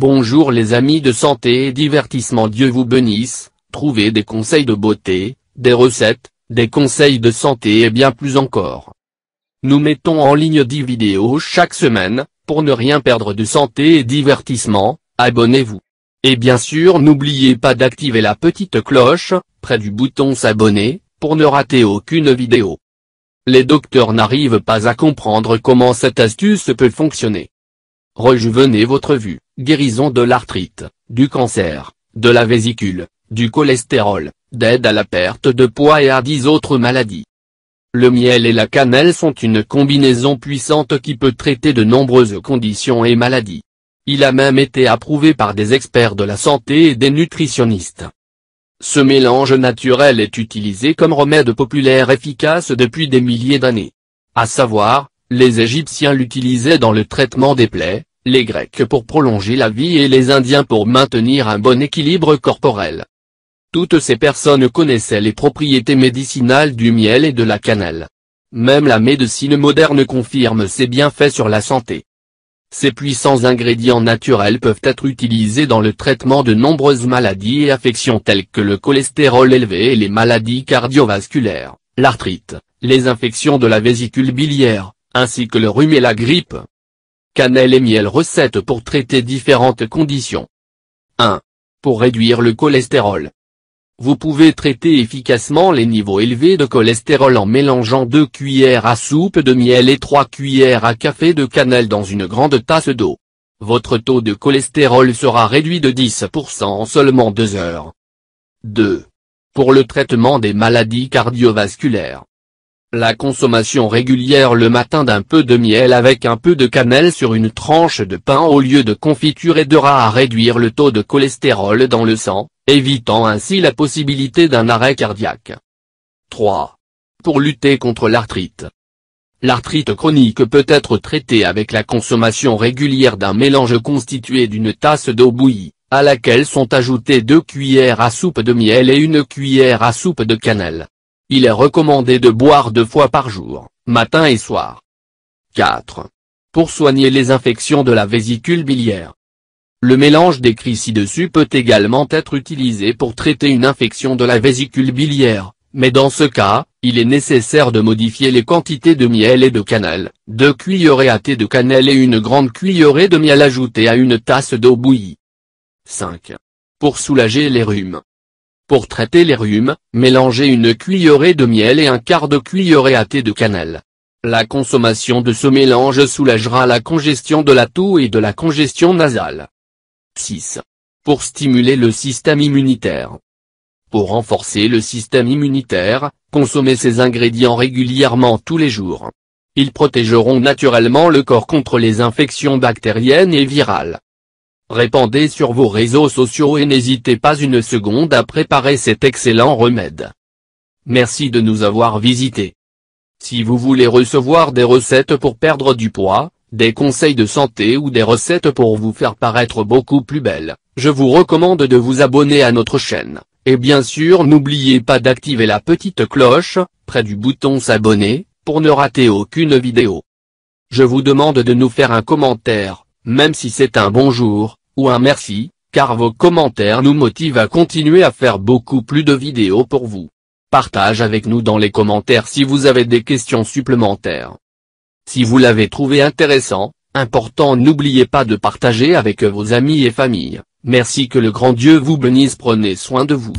Bonjour les amis de santé et divertissement Dieu vous bénisse, trouvez des conseils de beauté, des recettes, des conseils de santé et bien plus encore. Nous mettons en ligne 10 vidéos chaque semaine, pour ne rien perdre de santé et divertissement, abonnez-vous. Et bien sûr n'oubliez pas d'activer la petite cloche, près du bouton s'abonner, pour ne rater aucune vidéo. Les docteurs n'arrivent pas à comprendre comment cette astuce peut fonctionner rejuvenez votre vue, guérison de l'arthrite, du cancer, de la vésicule, du cholestérol, d'aide à la perte de poids et à dix autres maladies. Le miel et la cannelle sont une combinaison puissante qui peut traiter de nombreuses conditions et maladies. Il a même été approuvé par des experts de la santé et des nutritionnistes. Ce mélange naturel est utilisé comme remède populaire efficace depuis des milliers d'années. À savoir, les Égyptiens l'utilisaient dans le traitement des plaies, les Grecs pour prolonger la vie et les Indiens pour maintenir un bon équilibre corporel. Toutes ces personnes connaissaient les propriétés médicinales du miel et de la cannelle. Même la médecine moderne confirme ses bienfaits sur la santé. Ces puissants ingrédients naturels peuvent être utilisés dans le traitement de nombreuses maladies et affections telles que le cholestérol élevé et les maladies cardiovasculaires, l'arthrite, les infections de la vésicule biliaire, ainsi que le rhume et la grippe. Cannelle et miel recettes pour traiter différentes conditions. 1. Pour réduire le cholestérol. Vous pouvez traiter efficacement les niveaux élevés de cholestérol en mélangeant 2 cuillères à soupe de miel et 3 cuillères à café de cannelle dans une grande tasse d'eau. Votre taux de cholestérol sera réduit de 10% en seulement 2 heures. 2. Pour le traitement des maladies cardiovasculaires. La consommation régulière le matin d'un peu de miel avec un peu de cannelle sur une tranche de pain au lieu de confiture aidera à réduire le taux de cholestérol dans le sang, évitant ainsi la possibilité d'un arrêt cardiaque. 3. Pour lutter contre l'arthrite. L'arthrite chronique peut être traitée avec la consommation régulière d'un mélange constitué d'une tasse d'eau bouillie, à laquelle sont ajoutées deux cuillères à soupe de miel et une cuillère à soupe de cannelle. Il est recommandé de boire deux fois par jour, matin et soir. 4. Pour soigner les infections de la vésicule biliaire. Le mélange décrit ci-dessus peut également être utilisé pour traiter une infection de la vésicule biliaire, mais dans ce cas, il est nécessaire de modifier les quantités de miel et de cannelle, deux cuillerées à thé de cannelle et une grande cuillerée de miel ajoutée à une tasse d'eau bouillie. 5. Pour soulager les rhumes. Pour traiter les rhumes, mélangez une cuillerée de miel et un quart de cuillerée à thé de cannelle. La consommation de ce mélange soulagera la congestion de la toux et de la congestion nasale. 6. Pour stimuler le système immunitaire. Pour renforcer le système immunitaire, consommez ces ingrédients régulièrement tous les jours. Ils protégeront naturellement le corps contre les infections bactériennes et virales. Répandez sur vos réseaux sociaux et n'hésitez pas une seconde à préparer cet excellent remède. Merci de nous avoir visités. Si vous voulez recevoir des recettes pour perdre du poids, des conseils de santé ou des recettes pour vous faire paraître beaucoup plus belle, je vous recommande de vous abonner à notre chaîne, et bien sûr n'oubliez pas d'activer la petite cloche, près du bouton s'abonner, pour ne rater aucune vidéo. Je vous demande de nous faire un commentaire, même si c'est un bonjour ou un merci, car vos commentaires nous motivent à continuer à faire beaucoup plus de vidéos pour vous. Partage avec nous dans les commentaires si vous avez des questions supplémentaires. Si vous l'avez trouvé intéressant, important n'oubliez pas de partager avec vos amis et familles, merci que le grand Dieu vous bénisse prenez soin de vous.